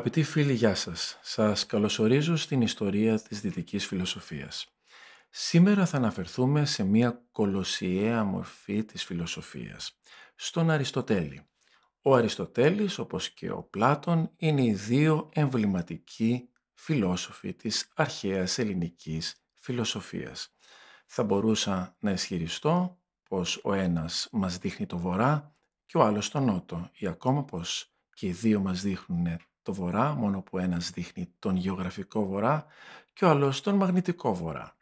Αγαπητοί φίλοι, γεια σας. Σας καλωσορίζω στην ιστορία της δυτικής φιλοσοφίας. Σήμερα θα αναφερθούμε σε μια κολοσιαία μορφή της φιλοσοφίας, στον Αριστοτέλη. Ο Αριστοτέλης, όπως και ο Πλάτων, είναι οι δύο εμβληματικοί φιλόσοφοι της αρχαίας ελληνικής φιλοσοφίας. Θα μπορούσα να ισχυριστώ πως ο ένας μας δείχνει το βορρά και ο άλλος τον νότο, ή ακόμα πως και οι δύο μας δείχνουν το βορρά, μόνο που ένας δείχνει τον γεωγραφικό βορρά και ο άλλος τον μαγνητικό βορρά.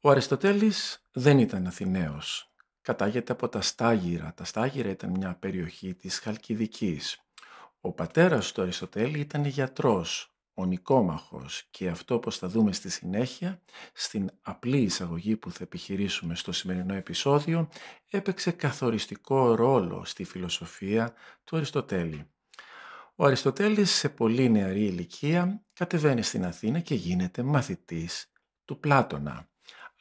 Ο Αριστοτέλης δεν ήταν Αθηναίος. Κατάγεται από τα Στάγυρα. Τα Στάγυρα ήταν μια περιοχή της Χαλκιδικής. Ο πατέρας του Αριστοτέλη ήταν γιατρός, ο Νικόμαχος και αυτό όπως θα δούμε στη συνέχεια, στην απλή εισαγωγή που θα επιχειρήσουμε στο σημερινό επεισόδιο, έπαιξε καθοριστικό ρόλο στη φιλοσοφία του Αριστοτέλη. Ο Αριστοτέλης σε πολύ νεαρή ηλικία κατεβαίνει στην Αθήνα και γίνεται μαθητής του Πλάτωνα.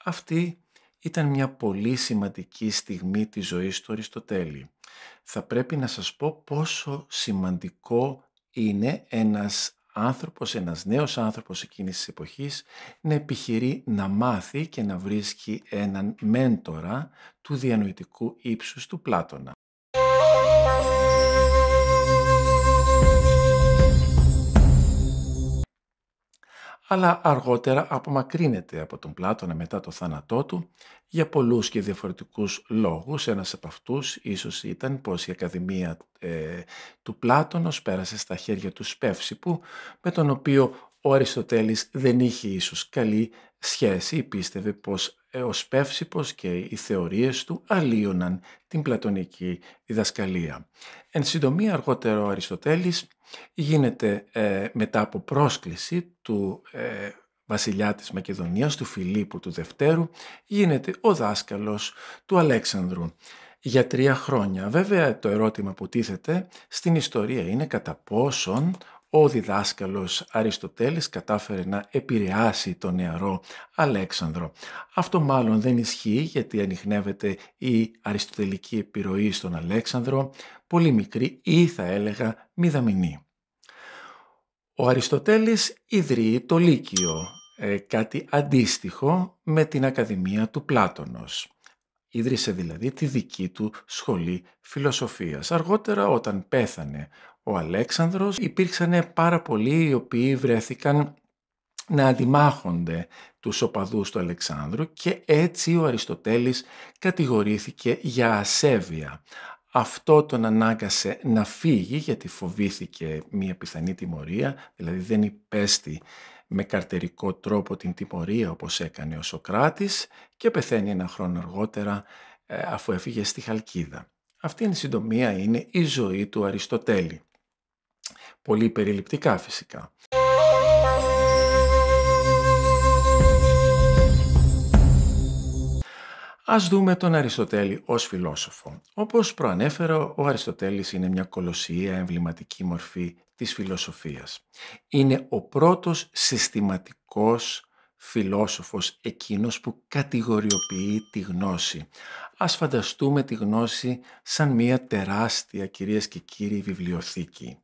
Αυτή ήταν μια πολύ σημαντική στιγμή της ζωής του Αριστοτέλη. Θα πρέπει να σας πω πόσο σημαντικό είναι ένας άνθρωπος, ένας νέος άνθρωπος εκείνης της εποχής να επιχειρεί να μάθει και να βρίσκει έναν μέντορα του διανοητικού ύψους του Πλάτωνα. αλλά αργότερα απομακρύνεται από τον Πλάτωνα μετά το θάνατό του για πολλούς και διαφορετικούς λόγους. Ένας από αυτούς ίσως ήταν πως η Ακαδημία ε, του Πλάτωνος πέρασε στα χέρια του Σπεύσιπου, με τον οποίο ο Αριστοτέλης δεν είχε ίσως καλή σχέση, πίστευε πως ο Σπεύσιπος και οι θεωρίες του αλλίωναν την πλατωνική διδασκαλία. Εν συντομία αργότερο ο Αριστοτέλης γίνεται ε, μετά από πρόσκληση του ε, βασιλιά της Μακεδονίας, του Φιλίππου του Δευτέρου, γίνεται ο δάσκαλος του Αλέξανδρου για τρία χρόνια. Βέβαια το ερώτημα που τίθεται στην ιστορία είναι κατά πόσον ο διδάσκαλος Αριστοτέλης κατάφερε να επηρεάσει τον νεαρό Αλέξανδρο. Αυτό μάλλον δεν ισχύει γιατί ανοιχνεύεται η αριστοτελική επιρροή στον Αλέξανδρο, πολύ μικρή ή θα έλεγα μηδαμινή. Ο Αριστοτέλης ιδρύει το Λύκειο, ε, κάτι αντίστοιχο με την Ακαδημία του Πλάτωνος. Ίδρυσε δηλαδή τη δική του σχολή φιλοσοφίας. Αργότερα όταν πέθανε ο Αλέξανδρος. Υπήρξαν πάρα πολλοί οι οποίοι βρέθηκαν να αντιμάχονται τους οπαδούς του Αλεξάνδρου και έτσι ο Αριστοτέλης κατηγορήθηκε για ασέβεια. Αυτό τον ανάγκασε να φύγει γιατί φοβήθηκε μια πιθανή τιμωρία, δηλαδή δεν υπέστη με καρτερικό τρόπο την τιμωρία όπως έκανε ο Σοκράτης και πεθαίνει ένα χρόνο αργότερα ε, αφού έφυγε στη Χαλκίδα. Αυτή η συντομία είναι η ζωή του Αριστοτέλη πολύ περιληπτικά φυσικά. Ας δούμε τον Αριστοτέλη ως φιλόσοφο. Όπως προανέφερα, ο Αριστοτέλης είναι μια κολοσία εμβληματική μορφή της φιλοσοφίας. Είναι ο πρώτος συστηματικός φιλόσοφος, εκείνος που κατηγοριοποιεί τη γνώση. Ας φανταστούμε τη γνώση σαν μια τεράστια, κυρίες και κύριοι, βιβλιοθήκη.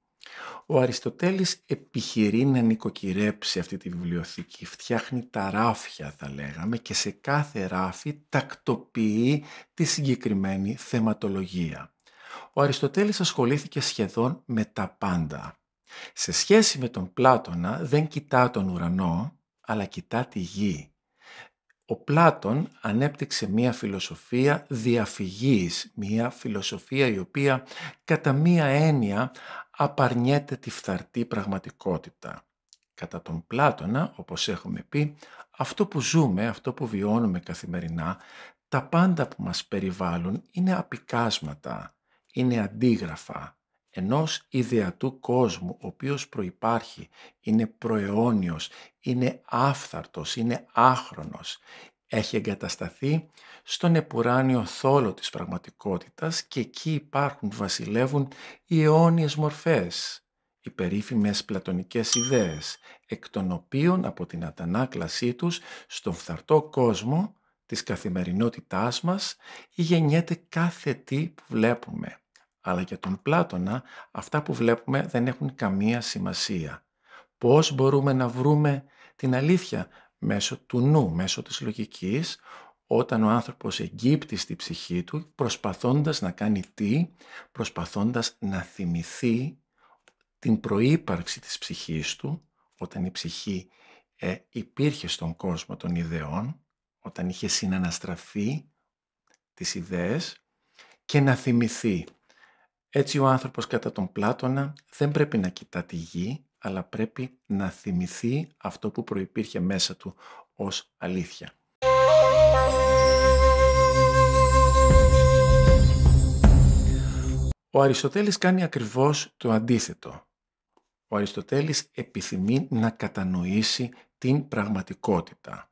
Ο Αριστοτέλης επιχειρεί να νοικοκυρέψει αυτή τη βιβλιοθήκη, φτιάχνει τα ράφια θα λέγαμε και σε κάθε ράφι τακτοποιεί τη συγκεκριμένη θεματολογία. Ο Αριστοτέλης ασχολήθηκε σχεδόν με τα πάντα. Σε σχέση με τον Πλάτωνα δεν κοιτά τον ουρανό, αλλά κοιτά τη γη. Ο Πλάτων ανέπτυξε μία φιλοσοφία διαφυγής, μία φιλοσοφία η οποία κατά μία έννοια απαρνιέται τη φθαρτή πραγματικότητα. Κατά τον Πλάτωνα, όπως έχουμε πει, αυτό που ζούμε, αυτό που βιώνουμε καθημερινά, τα πάντα που μας περιβάλλουν είναι απικάσματα, είναι αντίγραφα, ενός ιδεατού κόσμου ο οποίος προϋπάρχει, είναι προαιώνιος, είναι άφθαρτος, είναι άχρονος, έχει εγκατασταθεί στον επουράνιο θόλο της πραγματικότητας και εκεί υπάρχουν, βασιλεύουν οι αιώνιες μορφές, οι περίφημες πλατωνικές ιδέες, εκ των οποίων από την αντανάκλασή τους στον φθαρτό κόσμο της καθημερινότητάς μας γεννιέται κάθε τι που βλέπουμε αλλά για τον Πλάτωνα, αυτά που βλέπουμε δεν έχουν καμία σημασία. Πώς μπορούμε να βρούμε την αλήθεια μέσω του νου, μέσω της λογικής, όταν ο άνθρωπος εγκύπτει στη ψυχή του, προσπαθώντας να κάνει τι, προσπαθώντας να θυμηθεί την προύπαρξη της ψυχής του, όταν η ψυχή ε, υπήρχε στον κόσμο των ιδεών, όταν είχε συναναστραφεί τις ιδέες και να θυμηθεί έτσι ο άνθρωπος κατά τον Πλάτωνα δεν πρέπει να κοιτά τη γη, αλλά πρέπει να θυμηθεί αυτό που προϋπήρχε μέσα του ως αλήθεια. Ο Αριστοτέλης κάνει ακριβώς το αντίθετο. Ο Αριστοτέλης επιθυμεί να κατανοήσει την πραγματικότητα.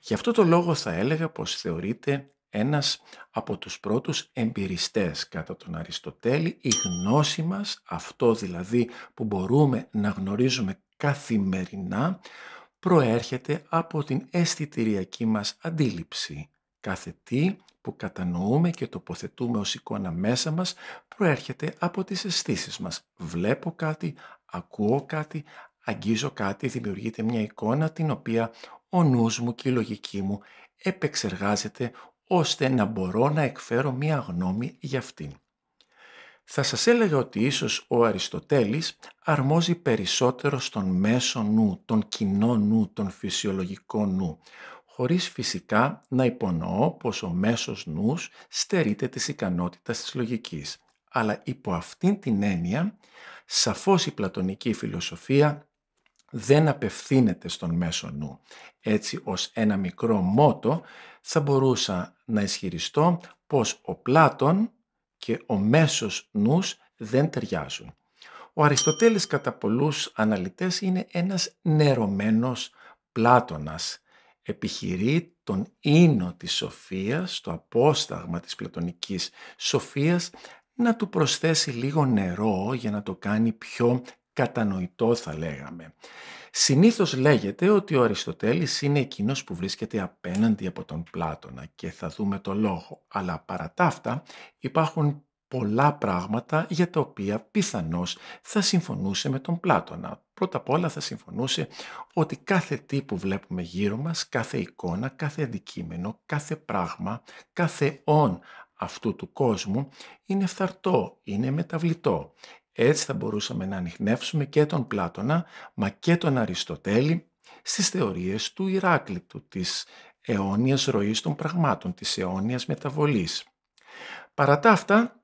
Γι' αυτό το λόγο θα έλεγα πως θεωρείται ένας από τους πρώτους εμπειριστές κατά τον Αριστοτέλη, η γνώση μας, αυτό δηλαδή που μπορούμε να γνωρίζουμε καθημερινά, προέρχεται από την αισθητηριακή μας αντίληψη. Κάθε τι που κατανοούμε και τοποθετούμε ως εικόνα μέσα μας προέρχεται από τις αισθήσεις μας. Βλέπω κάτι, ακούω κάτι, αγγίζω κάτι, δημιουργείται μια εικόνα την οποία ο νους μου και η λογική μου επεξεργάζεται ώστε να μπορώ να εκφέρω μία γνώμη για αυτήν. Θα σας έλεγα ότι ίσως ο Αριστοτέλης αρμόζει περισσότερο στον μέσο νου, τον κοινό νου, τον φυσιολογικό νου, χωρίς φυσικά να υπονοώ πως ο μέσος νους στερείται της ικανότητας της λογικής. Αλλά υπό αυτήν την έννοια, σαφώς η πλατωνική φιλοσοφία δεν απευθύνεται στον μέσο νου. Έτσι ως ένα μικρό μότο θα μπορούσα να ισχυριστώ πως ο Πλάτων και ο μέσος νους δεν ταιριάζουν. Ο Αριστοτέλης κατά πολλούς αναλυτές είναι ένας νερωμένος Πλάτωνας. Επιχειρεί τον ίνο της σοφίας, το απόσταγμα της πλατωνικής σοφίας, να του προσθέσει λίγο νερό για να το κάνει πιο κατανοητό θα λέγαμε. Συνήθως λέγεται ότι ο Αριστοτέλης είναι εκείνος που βρίσκεται απέναντι από τον Πλάτωνα και θα δούμε το λόγο, αλλά παρά τα αυτά υπάρχουν πολλά πράγματα για τα οποία πιθανώς θα συμφωνούσε με τον Πλάτωνα. Πρώτα απ' όλα θα συμφωνούσε ότι κάθε τι που βλέπουμε γύρω μας, κάθε εικόνα, κάθε αντικείμενο, κάθε πράγμα, κάθε όν αυτού του κόσμου είναι φθαρτό, είναι μεταβλητό. Έτσι θα μπορούσαμε να ανοιχνεύσουμε και τον Πλάτωνα, μα και τον Αριστοτέλη στις θεωρίες του Ηράκλητου, της αιώνιας ροής των πραγμάτων, της αιώνιας μεταβολής. Παρά τα αυτά,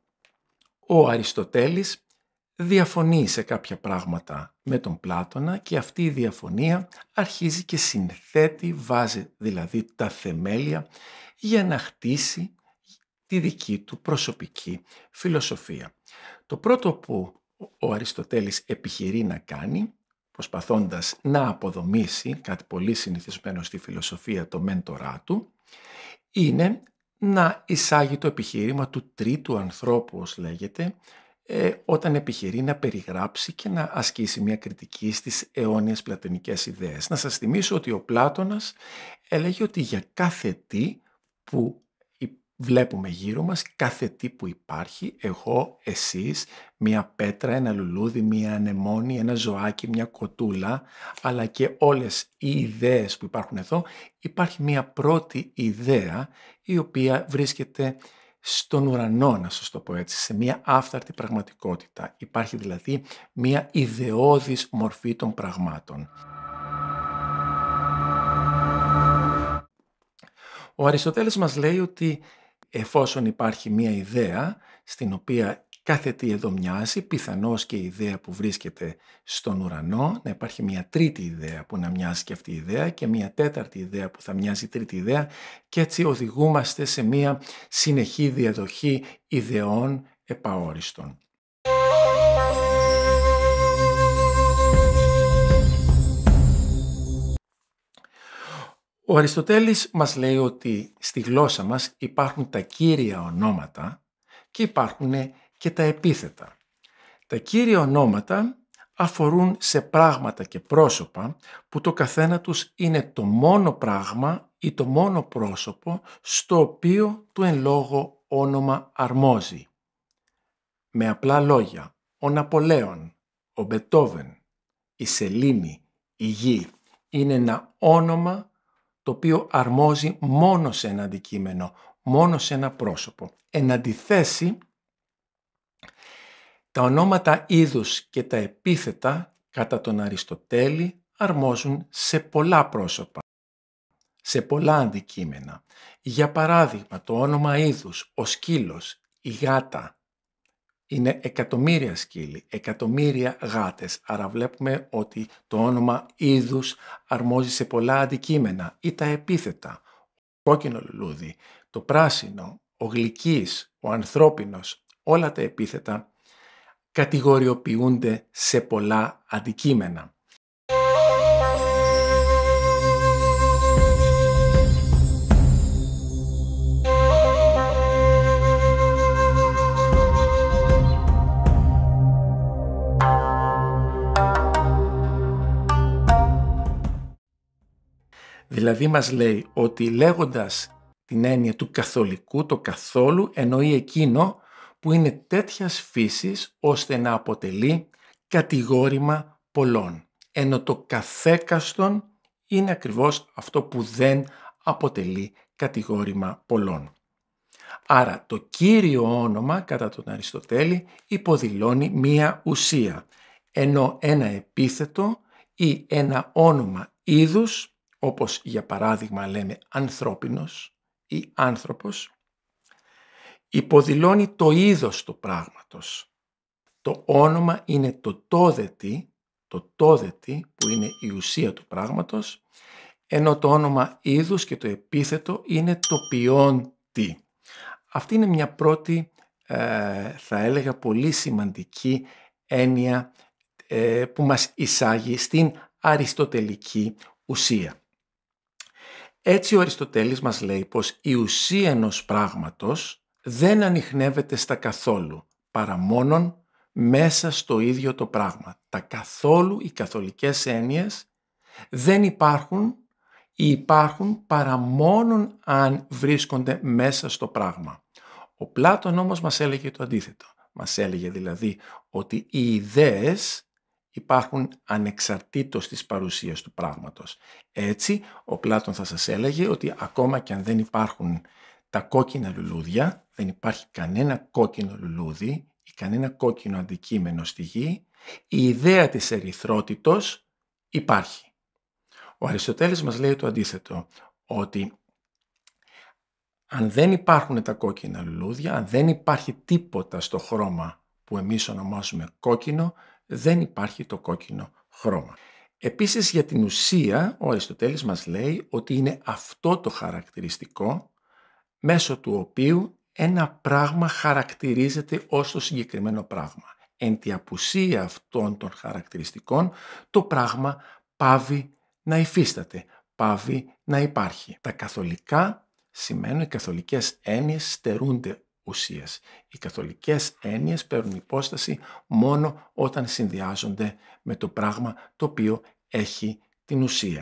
ο Αριστοτέλης διαφωνεί σε κάποια πράγματα με τον Πλάτωνα και αυτή η διαφωνία αρχίζει και συνθέτει, βάζει δηλαδή τα θεμέλια για να χτίσει τη δική του προσωπική φιλοσοφία. Το πρώτο που ο Αριστοτέλης επιχειρεί να κάνει, προσπαθώντας να αποδομήσει κάτι πολύ συνηθισμένο στη φιλοσοφία το μέντορά του, είναι να εισάγει το επιχείρημα του τρίτου ανθρώπου, ως λέγεται, ε, όταν επιχειρεί να περιγράψει και να ασκήσει μια κριτική στις αιώνιες πλατωνικές ιδέες. Να σας θυμίσω ότι ο Πλάτωνας έλεγε ότι για κάθε τι που βλέπουμε γύρω μας κάθε τι που υπάρχει, εγώ, εσείς, μία πέτρα, ένα λουλούδι, μία ανεμόνη, ένα ζωάκι, μια κοτούλα, αλλά και όλες οι ιδέες που υπάρχουν εδώ, υπάρχει μία πρώτη ιδέα η οποία βρίσκεται στον ουρανό, να σας το πω έτσι, σε μία άφθαρτη πραγματικότητα. Υπάρχει δηλαδή μία ιδεώδης μορφή των πραγμάτων. Ο Αριστοτέλης μας λέει ότι εφόσον υπάρχει μία ιδέα στην οποία κάθε τι εδώ μοιάζει, πιθανώς και η ιδέα που βρίσκεται στον ουρανό, να υπάρχει μια τρίτη ιδέα που να μοιάζει και αυτή η ιδέα και μια τέταρτη ιδέα που θα μοιάζει τρίτη ιδέα και έτσι οδηγούμαστε σε μια συνεχή διαδοχή ιδεών επαόριστων. Ο Αριστοτέλης μας λέει ότι στη γλώσσα μας υπάρχουν τα κύρια ονόματα και υπάρχουν και τα επίθετα. Τα κύρια ονόματα αφορούν σε πράγματα και πρόσωπα που το καθένα τους είναι το μόνο πράγμα ή το μόνο πρόσωπο στο οποίο το εν λόγω όνομα αρμόζει. Με απλά λόγια, ο Ναπολέον, ο Μπετόβεν, η Σελήνη, η Γη είναι ένα όνομα το οποίο αρμόζει μόνο σε ένα αντικείμενο, μόνο σε ένα πρόσωπο. Εν αντιθέσει, τα ονόματα είδους και τα επίθετα κατά τον Αριστοτέλη αρμόζουν σε πολλά πρόσωπα, σε πολλά αντικείμενα. Για παράδειγμα, το όνομα είδους, ο σκύλος, η γάτα, είναι εκατομμύρια σκύλοι, εκατομμύρια γάτες. Άρα βλέπουμε ότι το όνομα είδους αρμόζει σε πολλά αντικείμενα ή τα επίθετα. Κόκκινο λουλούδι, το πράσινο, ο γλυκής, ο ανθρώπινος, όλα τα επίθετα κατηγοριοποιούνται σε πολλά αντικείμενα. Δηλαδή μας λέει ότι λέγοντας την έννοια του καθολικού, το καθόλου, εννοεί εκείνο που είναι τέτοιας φύσης ώστε να αποτελεί κατηγόρημα πολλών. Ενώ το καθέκαστον είναι ακριβώς αυτό που δεν αποτελεί κατηγόρημα πολλών. Άρα το κύριο όνομα κατά τον Αριστοτέλη υποδηλώνει μία ουσία, ενώ ένα επίθετο ή ένα όνομα είδους όπως για παράδειγμα λέμε ανθρώπινος ή άνθρωπος, υποδηλώνει το είδος του πράγματος. Το όνομα είναι το τοδετη το τοδετη που είναι η ουσία του πράγματος, ενώ το όνομα είδους και το επίθετο είναι το ποιόντι. Αυτή είναι μια πρώτη, ε, θα έλεγα, πολύ σημαντική έννοια ε, που μας εισάγει στην αριστοτελική ουσία. Έτσι ο Αριστοτέλης μας λέει πως η ουσία ενός πράγματος δεν ανοιχνεύεται στα καθόλου, παρά μόνον μέσα στο ίδιο το πράγμα. Τα καθόλου οι καθολικές έννοιες δεν υπάρχουν ή υπάρχουν παρά μόνον αν βρίσκονται μέσα στο πράγμα. Ο Πλάτων όμως μας έλεγε το αντίθετο. Μας έλεγε δηλαδή ότι οι ιδέες υπάρχουν ανεξαρτήτως της παρουσίας του πράγματος. Έτσι, ο Πλάτων θα σας έλεγε ότι ακόμα και αν δεν υπάρχουν τα κόκκινα λουλούδια, δεν υπάρχει κανένα κόκκινο λουλούδι ή κανένα κόκκινο αντικείμενο στη γη, η ιδέα της ερυθρότητος υπάρχει. Ο Αριστοτέλης μας λέει το αντίθετο, ότι αν δεν υπάρχουν τα κόκκινα λουλούδια, αν δεν υπάρχει τίποτα στο χρώμα που εμείς ονομάζουμε κόκκινο, δεν υπάρχει το κόκκινο χρώμα. Επίσης για την ουσία ο Αριστοτέλης μας λέει ότι είναι αυτό το χαρακτηριστικό μέσω του οποίου ένα πράγμα χαρακτηρίζεται ως το συγκεκριμένο πράγμα. Εν τη απουσία αυτών των χαρακτηριστικών το πράγμα πάβει να υφίσταται, πάβει να υπάρχει. Τα καθολικά σημαίνουν οι καθολικές έννοιες στερούνται οι καθολικές έννοιες παίρνουν υπόσταση μόνο όταν συνδυάζονται με το πράγμα το οποίο έχει την ουσία.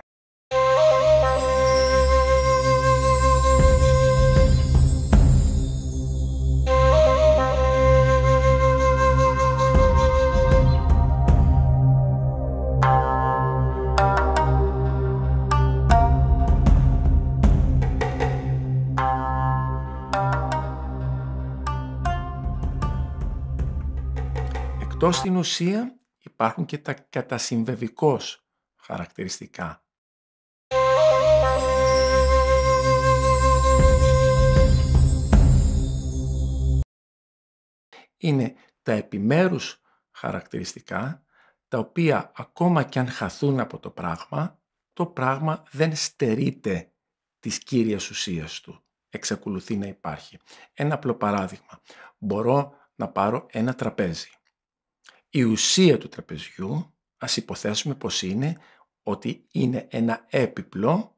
Εδώ στην ουσία υπάρχουν και τα κατασυμβεβικός χαρακτηριστικά. Είναι τα επιμέρους χαρακτηριστικά, τα οποία ακόμα και αν χαθούν από το πράγμα, το πράγμα δεν στερείται της κύριας ουσίας του. Εξακολουθεί να υπάρχει. Ένα απλό παράδειγμα. Μπορώ να πάρω ένα τραπέζι. Η ουσία του τραπεζιού ας υποθέσουμε πως είναι ότι είναι ένα έπιπλο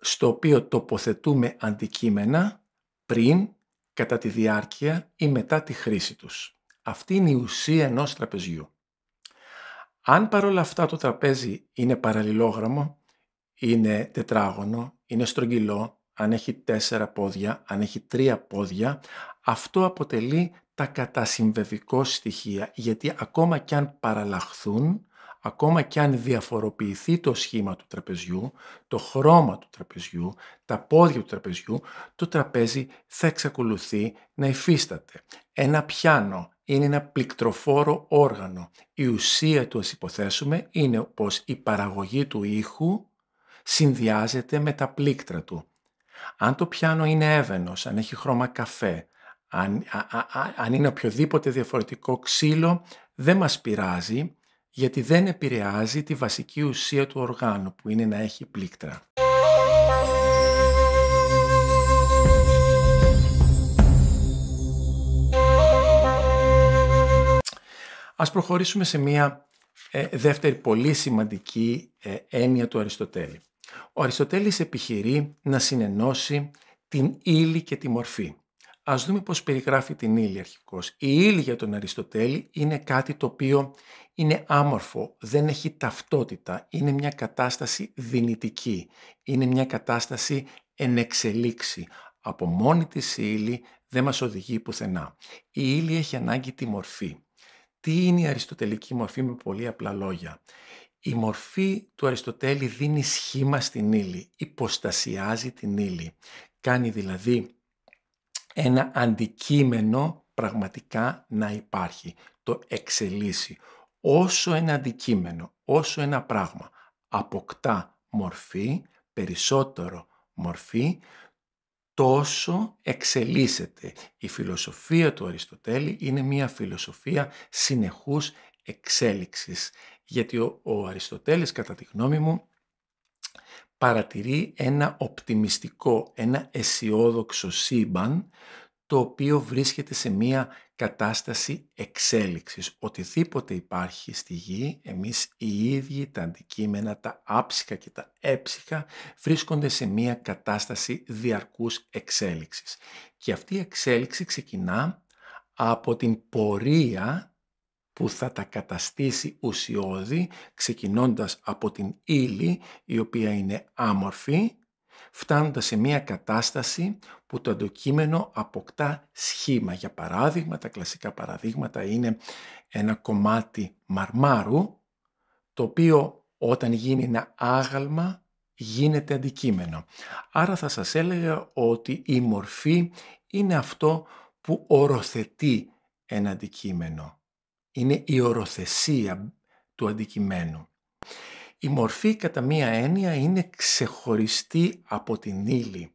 στο οποίο τοποθετούμε αντικείμενα πριν, κατά τη διάρκεια ή μετά τη χρήση τους. Αυτή είναι η ουσία ενός τραπεζιού. Αν παρόλα αυτά το τραπέζι είναι παραλληλόγραμμο, είναι τετράγωνο, είναι στρογγυλό, αν έχει τέσσερα πόδια, αν έχει τρία πόδια, αυτό αποτελεί τα κατασυμβεβικό στοιχεία, γιατί ακόμα κι αν παραλαχθούν, ακόμα κι αν διαφοροποιηθεί το σχήμα του τραπεζιού, το χρώμα του τραπεζιού, τα πόδια του τραπεζιού, το τραπέζι θα εξακολουθεί να υφίσταται. Ένα πιάνο είναι ένα πληκτροφόρο όργανο. Η ουσία του, ας υποθέσουμε, είναι πως η παραγωγή του ήχου συνδυάζεται με τα πλήκτρα του. Αν το πιάνο είναι έβενος, αν έχει χρώμα καφέ, αν, α, α, αν είναι οποιοδήποτε διαφορετικό ξύλο δεν μας πειράζει γιατί δεν επηρεάζει τη βασική ουσία του οργάνου που είναι να έχει πλήκτρα. Ας προχωρήσουμε σε μία ε, δεύτερη πολύ σημαντική ε, έννοια του Αριστοτέλη. Ο Αριστοτέλης επιχειρεί να συνενώσει την ύλη και τη μορφή. Ας δούμε πώς περιγράφει την ύλη αρχικώς. Η ύλη για τον Αριστοτέλη είναι κάτι το οποίο είναι άμορφο, δεν έχει ταυτότητα, είναι μια κατάσταση δυνητική, είναι μια κατάσταση ενεξελίξη. Από μόνη της η ύλη δεν μας οδηγεί πουθενά. Η ύλη έχει ανάγκη τη μορφή. Τι είναι η αριστοτελική μορφή με πολύ απλά λόγια. Η μορφή του Αριστοτέλη δίνει σχήμα στην ύλη, υποστασιάζει την ύλη. Κάνει δηλαδή ένα αντικείμενο πραγματικά να υπάρχει. Το εξελίσσει. Όσο ένα αντικείμενο, όσο ένα πράγμα αποκτά μορφή, περισσότερο μορφή, τόσο εξελίσσεται. Η φιλοσοφία του Αριστοτέλη είναι μια φιλοσοφία συνεχούς εξέλιξης. Γιατί ο, ο Αριστοτέλης, κατά τη γνώμη μου, παρατηρεί ένα οπτιμιστικό, ένα αισιόδοξο σύμπαν το οποίο βρίσκεται σε μία κατάσταση εξέλιξης. Οτιδήποτε υπάρχει στη γη, εμείς οι ίδιοι τα αντικείμενα, τα άψυχα και τα έψυχα, βρίσκονται σε μία κατάσταση διαρκούς εξέλιξης. Και αυτή η εξέλιξη ξεκινά από την πορεία που θα τα καταστήσει ουσιώδη ξεκινώντας από την ύλη η οποία είναι άμορφη φτάνοντας σε μια κατάσταση που το αντικείμενο αποκτά σχήμα. Για παράδειγμα, τα κλασικά παραδείγματα είναι ένα κομμάτι μαρμάρου το οποίο όταν γίνει ένα άγαλμα γίνεται αντικείμενο. Άρα θα σας έλεγα ότι η μορφή είναι αυτό που οροθετεί ένα αντικείμενο είναι η οροθεσία του αντικειμένου. Η μορφή κατά μία έννοια είναι ξεχωριστή από την ύλη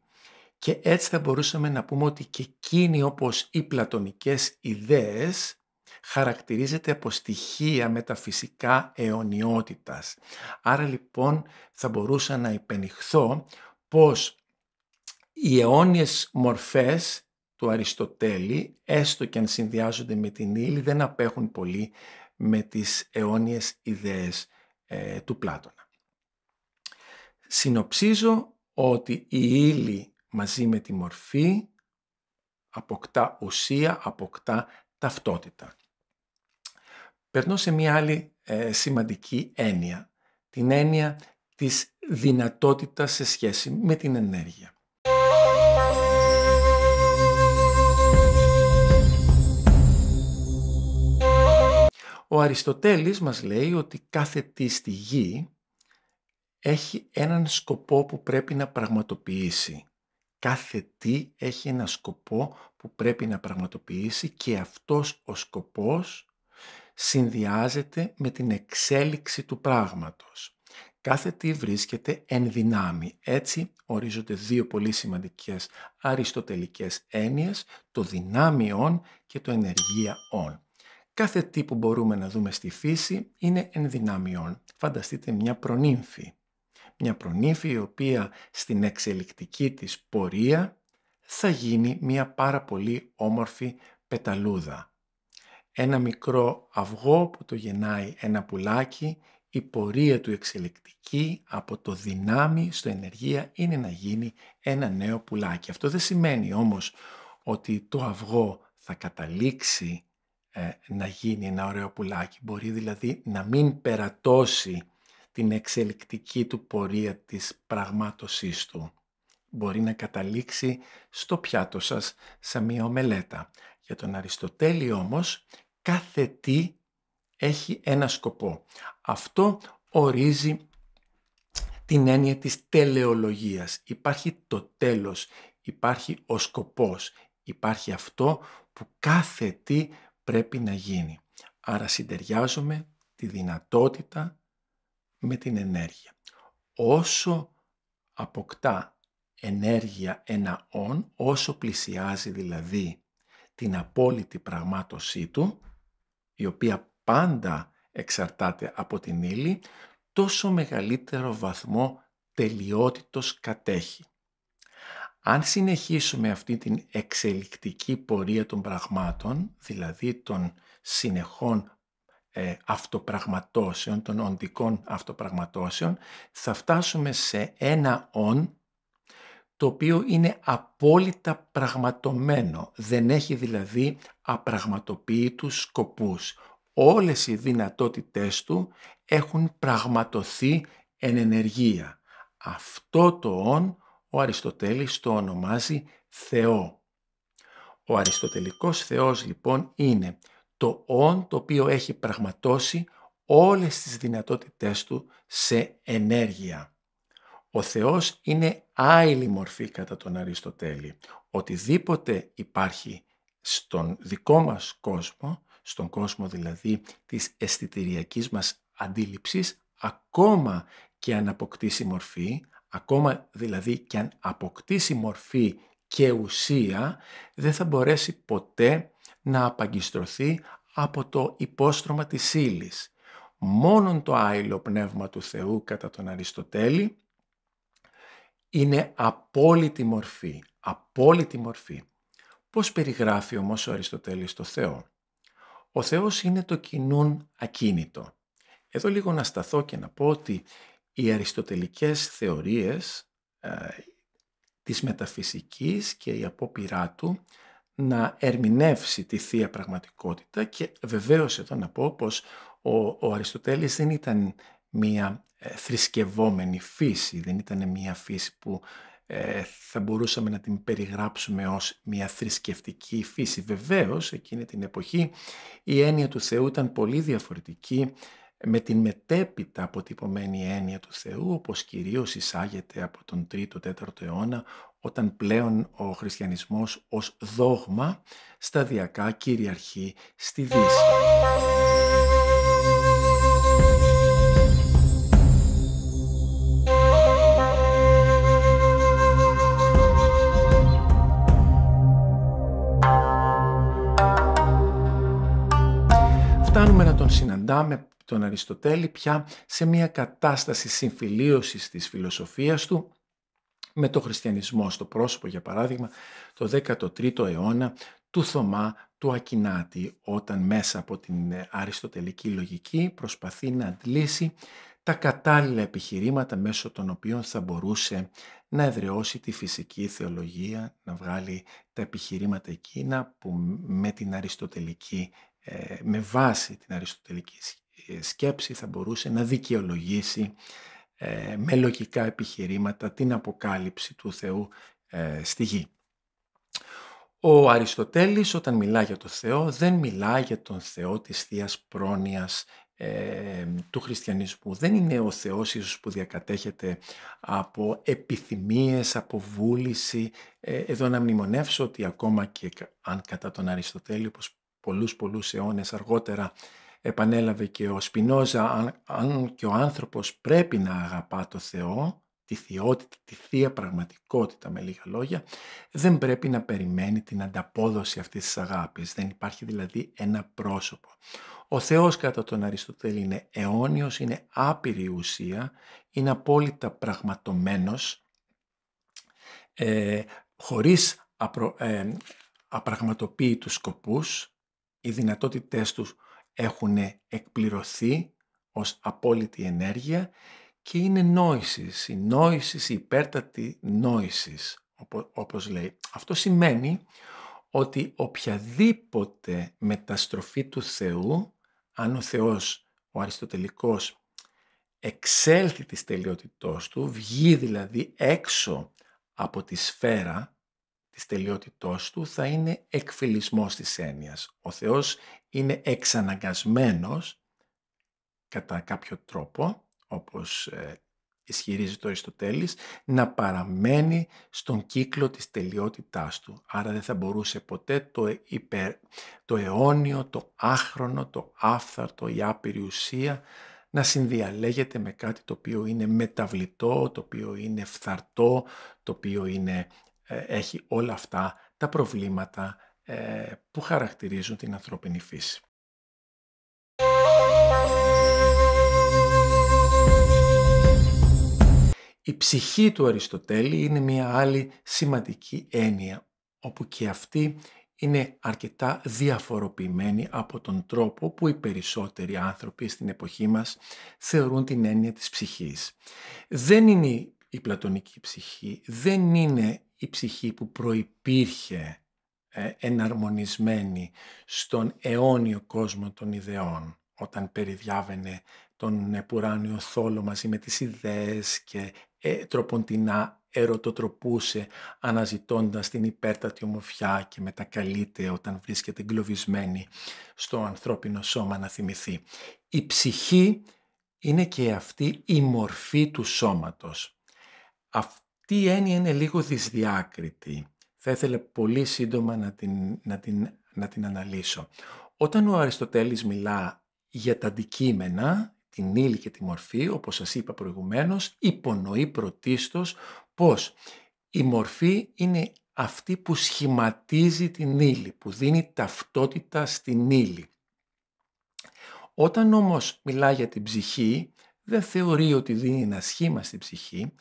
και έτσι θα μπορούσαμε να πούμε ότι και εκείνη όπως οι πλατωνικές ιδέες χαρακτηρίζεται από στοιχεία μεταφυσικά αιωνιότητας. Άρα λοιπόν θα μπορούσα να υπενηχθώ πως οι αιώνιες μορφές του Αριστοτέλη, έστω και αν συνδυάζονται με την ύλη, δεν απέχουν πολύ με τις αιώνιες ιδέες ε, του Πλάτωνα. Συνοψίζω ότι η ύλη μαζί με τη μορφή αποκτά ουσία, αποκτά ταυτότητα. Περνώ σε μια άλλη ε, σημαντική έννοια, την έννοια της δυνατότητας σε σχέση με την ενέργεια. Ο Αριστοτέλης μας λέει ότι κάθε τι στη γη έχει έναν σκοπό που πρέπει να πραγματοποιήσει. Κάθε τι έχει ένα σκοπό που πρέπει να πραγματοποιήσει και αυτός ο σκοπός συνδυάζεται με την εξέλιξη του πράγματος. Κάθε τι βρίσκεται εν δυνάμει. Έτσι ορίζονται δύο πολύ σημαντικές αριστοτελικές έννοιες, το δυνάμιον και το ενεργείαον. Κάθε τι που μπορούμε να δούμε στη φύση είναι ενδυνάμιον. Φανταστείτε μια προνύμφη. Μια προνύμφη η οποία στην εξελικτική της πορεία θα γίνει μια πάρα πολύ όμορφη πεταλούδα. Ένα μικρό αυγό που το γεννάει ένα πουλάκι, η πορεία του εξελικτική από το δυνάμι, στο ενεργεία είναι να γίνει ένα νέο πουλάκι. Αυτό δεν σημαίνει όμως ότι το αυγό θα καταλήξει ε, να γίνει ένα ωραίο πουλάκι. Μπορεί δηλαδή να μην περατώσει την εξελικτική του πορεία της πραγμάτωσής του. Μπορεί να καταλήξει στο πιάτο σας σαν μία ομελέτα. Για τον Αριστοτέλη όμως κάθε τι έχει ένα σκοπό. Αυτό ορίζει την έννοια της τελεολογίας. Υπάρχει το τέλος, υπάρχει ο σκοπός, υπάρχει αυτό που κάθε τι πρέπει να γίνει. Άρα συντεριάζουμε τη δυνατότητα με την ενέργεια. Όσο αποκτά ενέργεια ένα «ον», όσο πλησιάζει δηλαδή την απόλυτη πραγμάτωσή του, η οποία πάντα εξαρτάται από την ύλη, τόσο μεγαλύτερο βαθμό τελειότητος κατέχει. Αν συνεχίσουμε αυτή την εξελικτική πορεία των πραγμάτων, δηλαδή των συνεχών ε, αυτοπραγματώσεων, των οντικών αυτοπραγματώσεων, θα φτάσουμε σε ένα «ον» το οποίο είναι απόλυτα πραγματομένο, δεν έχει δηλαδή απραγματοποιητούς σκοπούς. Όλες οι δυνατότητές του έχουν πραγματοθεί εν ενεργεία. Αυτό το «ον» ο Αριστοτέλης το ονομάζει Θεό. Ο αριστοτελικός Θεός λοιπόν είναι το «ον» το οποίο έχει πραγματώσει όλες τις δυνατότητές του σε ενέργεια. Ο Θεός είναι άειλη μορφή κατά τον Αριστοτέλη. Οτιδήποτε υπάρχει στον δικό μας κόσμο, στον κόσμο δηλαδή της αισθητηριακής μας αντίληψης, ακόμα και αν αποκτήσει μορφή, Ακόμα δηλαδή και αν αποκτήσει μορφή και ουσία, δεν θα μπορέσει ποτέ να απαγκιστρωθεί από το υπόστρωμα της ύλης. Μόνον το άειλο πνεύμα του Θεού κατά τον Αριστοτέλη είναι απόλυτη μορφή, απόλυτη μορφή. Πώς περιγράφει όμως ο Αριστοτέλης το Θεό. Ο Θεός είναι το κοινούν ακίνητο. Εδώ λίγο να σταθώ και να πω ότι οι αριστοτελικές θεωρίες ε, της μεταφυσικής και η απόπειρά του να ερμηνεύσει τη θεία πραγματικότητα και βεβαίως εδώ να πω πως ο, ο Αριστοτέλης δεν ήταν μία ε, θρησκευόμενη φύση, δεν ήταν μία φύση που ε, θα μπορούσαμε να την περιγράψουμε ως μία θρησκευτική φύση. Βεβαίως εκείνη την εποχή η έννοια του Θεού ήταν πολύ διαφορετική με την μετέπειτα αποτυπωμένη έννοια του Θεού, όπως κυρίως εισάγεται από τον 3ο-4ο αιώνα, όταν πλέον ο χριστιανισμός ως δόγμα σταδιακά κυριαρχεί στη Δύση. τον συναντάμε τον Αριστοτέλη πια σε μια κατάσταση συμφιλίωσης της φιλοσοφίας του με το χριστιανισμό στο πρόσωπο για παράδειγμα το 13ο αιώνα του Θωμά του Ακινάτη όταν μέσα από την αριστοτελική λογική προσπαθεί να αντλήσει τα κατάλληλα επιχειρήματα μέσω των οποίων θα μπορούσε να εδραιώσει τη φυσική θεολογία, να βγάλει τα επιχειρήματα εκείνα που με την αριστοτελική ε, με βάση την αριστοτελική ε, σκέψη θα μπορούσε να δικαιολογήσει ε, με λογικά επιχειρήματα την αποκάλυψη του Θεού στη γη. Ο Αριστοτέλης όταν μιλά για τον Θεό δεν μιλά για τον Θεό της Θείας Πρόνοιας του χριστιανισμού. Δεν είναι ο Θεός ίσως που διακατέχεται από επιθυμίες, από βούληση. εδώ να μνημονεύσω ότι ακόμα και αν κατά τον Αριστοτέλη, όπως πολλούς πολλούς αιώνες αργότερα επανέλαβε και ο Σπινόζα αν και ο άνθρωπος πρέπει να αγαπά το Θεό, τη θεότητα, τη θεία πραγματικότητα με λίγα λόγια, δεν πρέπει να περιμένει την ανταπόδοση αυτής της αγάπης. Δεν υπάρχει δηλαδή ένα πρόσωπο. Ο Θεός κατά τον Αριστοτέλη είναι αιώνιος, είναι άπειρη ουσία, είναι απόλυτα πραγματομένος, ε, χωρίς απρο, ε, απραγματοποιητούς σκοπούς, οι δυνατότητές τους έχουν εκπληρωθεί ως απόλυτη ενέργεια και είναι νόησης, η νόησης, η υπέρτατη νόησης, όπως λέει. Αυτό σημαίνει ότι οποιαδήποτε μεταστροφή του Θεού, αν ο Θεός, ο αριστοτελικός, εξέλθει της τελειότητός του, βγει δηλαδή έξω από τη σφαίρα της τελειότητός του θα είναι εκφυλισμός της έννοιας. Ο Θεός είναι εξαναγκασμένος κατά κάποιο τρόπο, όπως ε, ισχυρίζει το Αριστοτέλης, να παραμένει στον κύκλο της τελειότητάς του. Άρα δεν θα μπορούσε ποτέ το, το αιώνιο, το άχρονο, το άφθαρτο, η άπειρη ουσία να συνδιαλέγεται με κάτι το οποίο είναι μεταβλητό, το οποίο είναι φθαρτό, το οποίο είναι ε, έχει όλα αυτά τα προβλήματα ε, που χαρακτηρίζουν την ανθρώπινη φύση. Η ψυχή του Αριστοτέλη είναι μια άλλη σημαντική έννοια, όπου και αυτή είναι αρκετά διαφοροποιημένη από τον τρόπο που οι περισσότεροι άνθρωποι στην εποχή μας θεωρούν την έννοια της ψυχής. Δεν είναι η πλατωνική ψυχή, δεν είναι η ψυχή που προϋπήρχε ε, εναρμονισμένη στον αιώνιο κόσμο των ιδεών όταν περιδιάβαινε τον πουράνιο θόλο μαζί με τις ιδέες και ε, τροποντινά ερωτοτροπούσε αναζητώντας την υπέρτατη ομορφιά και μετακαλείται όταν βρίσκεται εγκλωβισμένη στο ανθρώπινο σώμα να θυμηθεί. Η ψυχή είναι και αυτή η μορφή του σώματος. Τι έννοια είναι λίγο δυσδιάκριτη. Θα ήθελα πολύ σύντομα να την, να την, να την αναλύσω. Όταν ο Αριστοτέλης μιλά για τα αντικείμενα, την ύλη και τη μορφή, όπως σας είπα προηγουμένως, υπονοεί πρωτίστως πως η μορφή είναι αυτή που σχηματίζει την ύλη, που δίνει ταυτότητα στην ύλη. Όταν όμως μιλά για την ψυχή, δεν θεωρεί ότι δίνει ένα σχήμα στην ψυχή,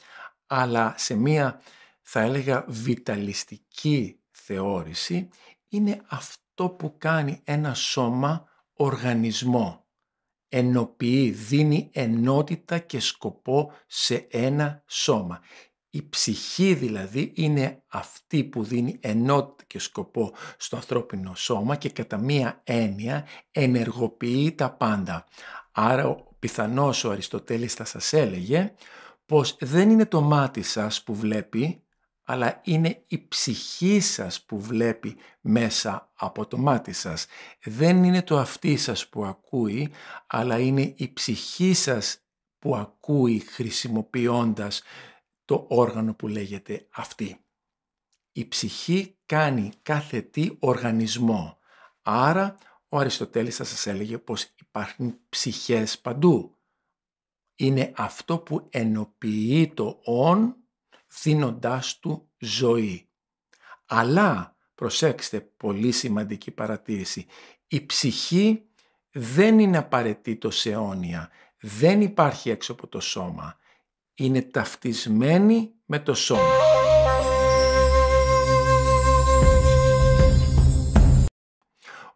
αλλά σε μία θα έλεγα βιταλιστική θεώρηση είναι αυτό που κάνει ένα σώμα οργανισμό. Ενοποιεί, δίνει ενότητα και σκοπό σε ένα σώμα. Η ψυχή δηλαδή είναι αυτή που δίνει ενότητα και σκοπό στο ανθρώπινο σώμα και κατά μία έννοια ενεργοποιεί τα πάντα. Άρα πιθανώς ο Αριστοτέλης θα σας έλεγε πως δεν είναι το μάτι σας που βλέπει, αλλά είναι η ψυχή σας που βλέπει μέσα από το μάτι σας. Δεν είναι το αυτί σας που ακούει, αλλά είναι η ψυχή σας που ακούει χρησιμοποιώντας το όργανο που λέγεται αυτή. Η ψυχή κάνει κάθε τι οργανισμό. Άρα ο Αριστοτέλης θα σας έλεγε πως υπάρχουν ψυχές παντού είναι αυτό που ενοποιεί το «ον» δίνοντάς του ζωή. Αλλά, προσέξτε, πολύ σημαντική παρατήρηση, η ψυχή δεν είναι απαραίτητο αιώνια, δεν υπάρχει έξω από το σώμα. Είναι ταυτισμένη με το σώμα.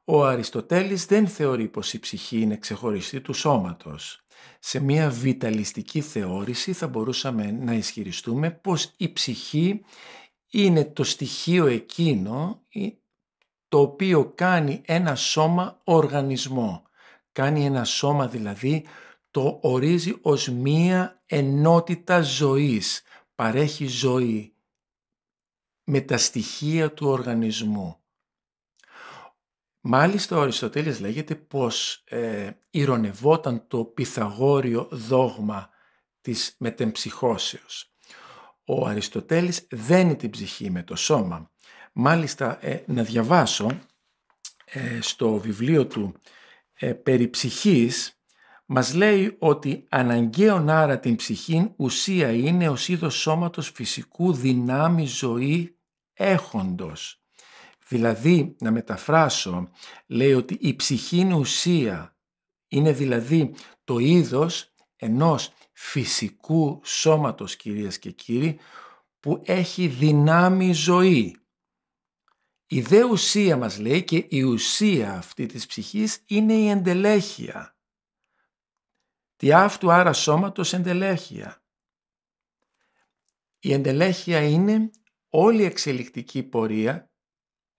Ο Αριστοτέλης δεν θεωρεί πως η ψυχή είναι ξεχωριστή του σώματος. Σε μια βιταλιστική θεώρηση θα μπορούσαμε να ισχυριστούμε πως η ψυχή είναι το στοιχείο εκείνο ε, το οποίο κάνει ένα σώμα οργανισμό. Κάνει ένα σώμα δηλαδή το ορίζει ως μία ενότητα ζωής. Παρέχει ζωή με τα στοιχεία του οργανισμού. Μάλιστα ο Αριστοτέλης λέγεται πως ε, ηρωνευόταν το πυθαγόριο δόγμα της μετεμψυχώσεως. Ο Αριστοτέλης δένει την ψυχή με το σώμα. Μάλιστα ε, να διαβάσω ε, στο βιβλίο του ε, «Περί ψυχής» μας λέει ότι αναγκαίον άρα την ψυχή ουσία είναι ως είδος σώματος φυσικού δυνάμει ζωή έχοντος. Δηλαδή, να μεταφράσω, λέει ότι η ψυχή είναι ουσία. Είναι δηλαδή το είδος ενός φυσικού σώματος, κυρίας και κύριοι, που έχει δυνάμει ζωή. Η δε ουσία μας λέει και η ουσία αυτή της ψυχής είναι η εντελέχεια. Τι αυτού άρα σώματος εντελέχεια. Η εντελέχεια είναι όλη η εξελικτική πορεία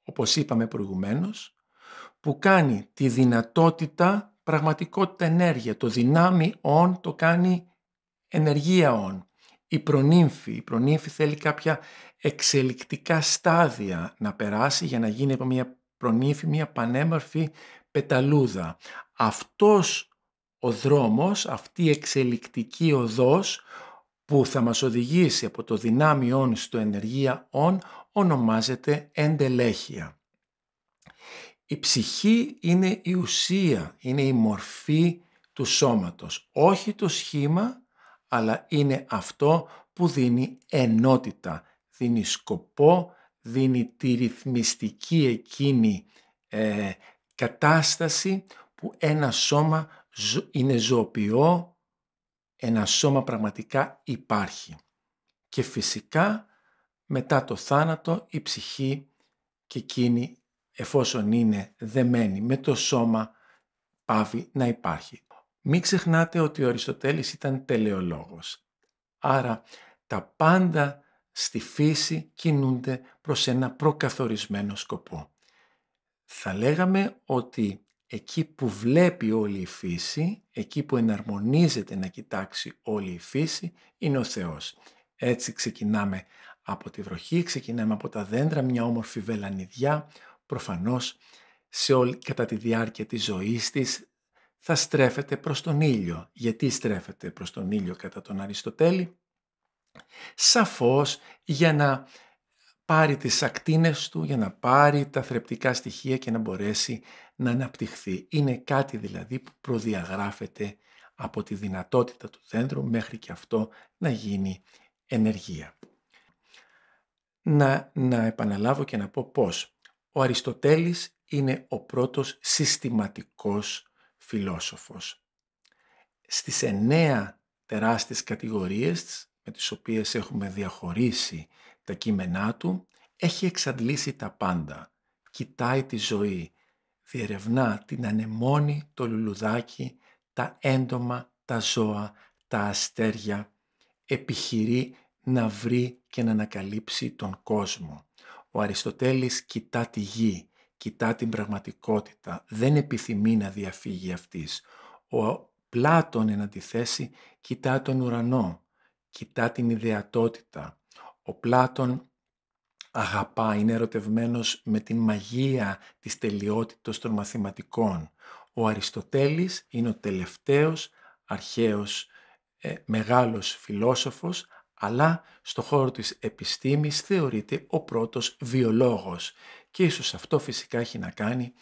όπως είπαμε προηγουμένως, που κάνει τη δυνατότητα πραγματικότητα ενέργεια. Το δυνάμει όν το κάνει ενέργεια ον Η προνύμφη, η προνύμφη θέλει κάποια εξελικτικά στάδια να περάσει για να γίνει από μια προνύμφη, μια πανέμορφη πεταλούδα. Αυτός ο δρόμος, αυτή η εξελικτική οδός που θα μας οδηγήσει από το δυνάμιον στο ενεργεία «ον» ονομάζεται εντελέχεια. Η ψυχή είναι η ουσία, είναι η μορφή του σώματος, όχι το σχήμα, αλλά είναι αυτό που δίνει ενότητα, δίνει σκοπό, δίνει τη ρυθμιστική εκείνη ε, κατάσταση που ένα σώμα είναι ζωοποιό, ένα σώμα πραγματικά υπάρχει. Και φυσικά μετά το θάνατο η ψυχή και εκείνη εφόσον είναι δεμένη με το σώμα πάβει να υπάρχει. Μην ξεχνάτε ότι ο Αριστοτέλης ήταν τελεολόγος. Άρα τα πάντα στη φύση κινούνται προς ένα προκαθορισμένο σκοπό. Θα λέγαμε ότι εκεί που βλέπει όλη η φύση, εκεί που εναρμονίζεται να κοιτάξει όλη η φύση, είναι ο Θεός. Έτσι ξεκινάμε από τη βροχή, ξεκινάμε από τα δέντρα, μια όμορφη βελανιδιά, προφανώς σε όλη, κατά τη διάρκεια της ζωής της θα στρέφεται προς τον ήλιο. Γιατί στρέφεται προς τον ήλιο κατά τον Αριστοτέλη? Σαφώς για να πάρει τις ακτίνες του για να πάρει τα θρεπτικά στοιχεία και να μπορέσει να αναπτυχθεί. Είναι κάτι δηλαδή που προδιαγράφεται από τη δυνατότητα του δέντρου μέχρι και αυτό να γίνει ενεργεία. Να, να επαναλάβω και να πω πώς. Ο Αριστοτέλης είναι ο πρώτος συστηματικός φιλόσοφος. Στις εννέα τεράστιες κατηγορίες με τις οποίες έχουμε διαχωρίσει τα κείμενά του, έχει εξαντλήσει τα πάντα. Κοιτάει τη ζωή, διερευνά την ανεμόνη, το λουλουδάκι, τα έντομα, τα ζώα, τα αστέρια. Επιχειρεί να βρει και να ανακαλύψει τον κόσμο. Ο Αριστοτέλης κοιτά τη γη, κοιτά την πραγματικότητα, δεν επιθυμεί να διαφύγει αυτής. Ο Πλάτων εν αντιθέσει κοιτά τον ουρανό, κοιτά την ιδεατότητα, ο Πλάτων αγαπά, είναι ερωτευμένος με την μαγεία της τελειότητος των μαθηματικών. Ο Αριστοτέλης είναι ο τελευταίος αρχαίος ε, μεγάλος φιλόσοφος, αλλά στο χώρο της επιστήμης θεωρείται ο πρώτος βιολόγος. Και ίσως αυτό φυσικά έχει να κάνει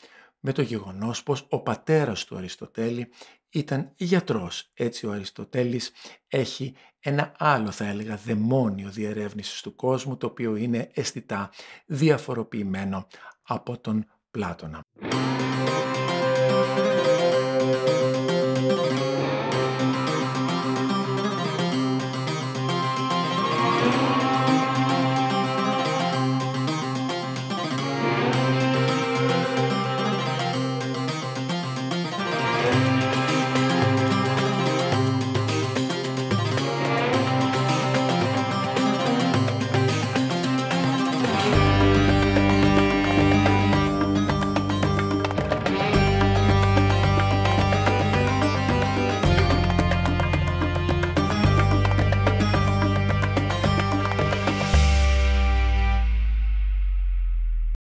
με το γεγονός πως ο πατέρας του Αριστοτέλη ήταν γιατρός. Έτσι ο Αριστοτέλης έχει ένα άλλο θα έλεγα δαιμόνιο διερεύνησης του κόσμου το οποίο είναι αισθητά διαφοροποιημένο από τον Πλάτωνα.